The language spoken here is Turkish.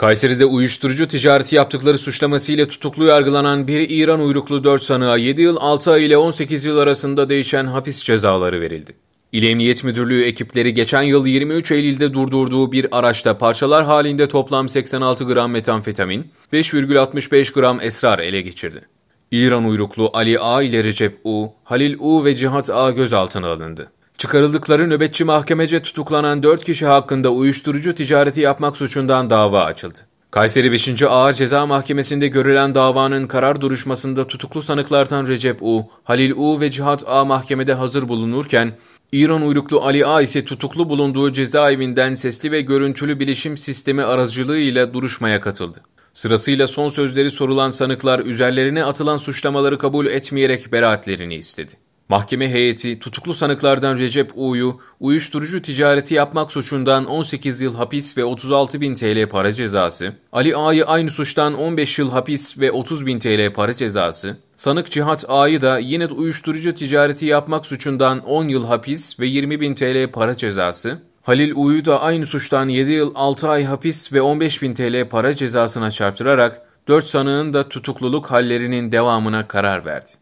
Kayseri'de uyuşturucu ticareti yaptıkları suçlamasıyla tutuklu yargılanan bir İran uyruklu 4 sanığa 7 yıl 6 ay ile 18 yıl arasında değişen hapis cezaları verildi. İl Emniyet Müdürlüğü ekipleri geçen yıl 23 Eylül'de durdurduğu bir araçta parçalar halinde toplam 86 gram metamfetamin, 5,65 gram esrar ele geçirdi. İran uyruklu Ali A ile Recep U, Halil U ve Cihat A gözaltına alındı. Çıkarıldıkları nöbetçi mahkemece tutuklanan 4 kişi hakkında uyuşturucu ticareti yapmak suçundan dava açıldı. Kayseri 5. Ağır Ceza Mahkemesi'nde görülen davanın karar duruşmasında tutuklu sanıklardan Recep U, Halil U ve Cihat A mahkemede hazır bulunurken, İran uyruklu Ali A ise tutuklu bulunduğu cezaevinden sesli ve görüntülü bilişim sistemi aracılığıyla duruşmaya katıldı. Sırasıyla son sözleri sorulan sanıklar üzerlerine atılan suçlamaları kabul etmeyerek beraatlerini istedi. Mahkeme heyeti tutuklu sanıklardan Recep U'yu uyuşturucu ticareti yapmak suçundan 18 yıl hapis ve 36 bin TL para cezası, Ali A'yı aynı suçtan 15 yıl hapis ve 30 bin TL para cezası, sanık Cihat A'yı da yine uyuşturucu ticareti yapmak suçundan 10 yıl hapis ve 20 bin TL para cezası, Halil U'yu da aynı suçtan 7 yıl 6 ay hapis ve 15 bin TL para cezasına çarptırarak 4 sanığın da tutukluluk hallerinin devamına karar verdi.